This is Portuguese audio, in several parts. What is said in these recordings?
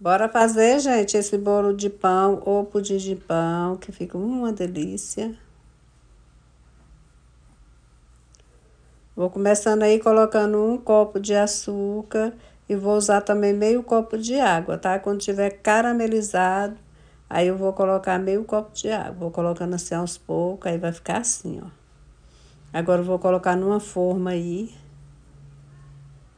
Bora fazer, gente, esse bolo de pão ou pudim de pão, que fica uma delícia. Vou começando aí colocando um copo de açúcar e vou usar também meio copo de água, tá? Quando tiver caramelizado, aí eu vou colocar meio copo de água. Vou colocando assim aos poucos, aí vai ficar assim, ó. Agora eu vou colocar numa forma aí.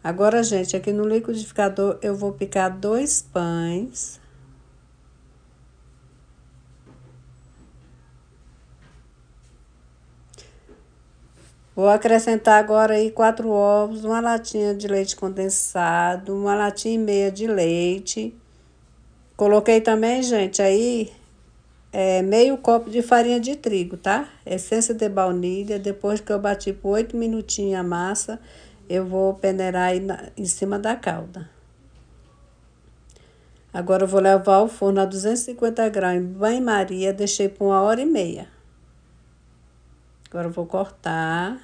Agora, gente, aqui no liquidificador eu vou picar dois pães. Vou acrescentar agora aí quatro ovos, uma latinha de leite condensado, uma latinha e meia de leite. Coloquei também, gente, aí é, meio copo de farinha de trigo, tá? Essência de baunilha, depois que eu bati por oito minutinhos a massa, eu vou peneirar aí na, em cima da calda. Agora eu vou levar ao forno a 250 graus em banho-maria, deixei por uma hora e meia. Agora eu vou cortar.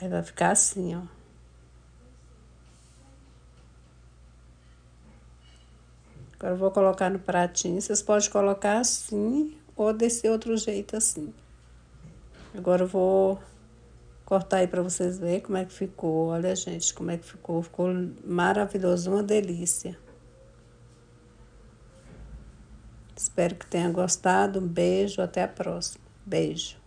Aí vai ficar assim, ó. Agora eu vou colocar no pratinho. Vocês podem colocar assim ou desse outro jeito assim. Agora eu vou cortar aí para vocês verem como é que ficou. Olha, gente, como é que ficou. Ficou maravilhoso, uma delícia. Espero que tenha gostado. Um beijo, até a próxima. Beijo.